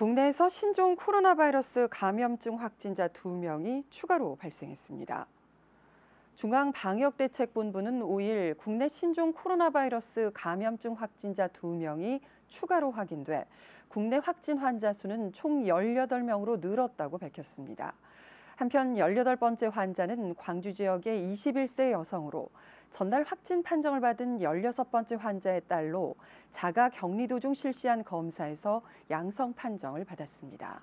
국내에서 신종 코로나 바이러스 감염증 확진자 2명이 추가로 발생했습니다. 중앙방역대책본부는 5일 국내 신종 코로나 바이러스 감염증 확진자 2명이 추가로 확인돼 국내 확진 환자 수는 총 18명으로 늘었다고 밝혔습니다. 한편 18번째 환자는 광주 지역의 21세 여성으로 전날 확진 판정을 받은 16번째 환자의 딸로 자가 격리 도중 실시한 검사에서 양성 판정을 받았습니다.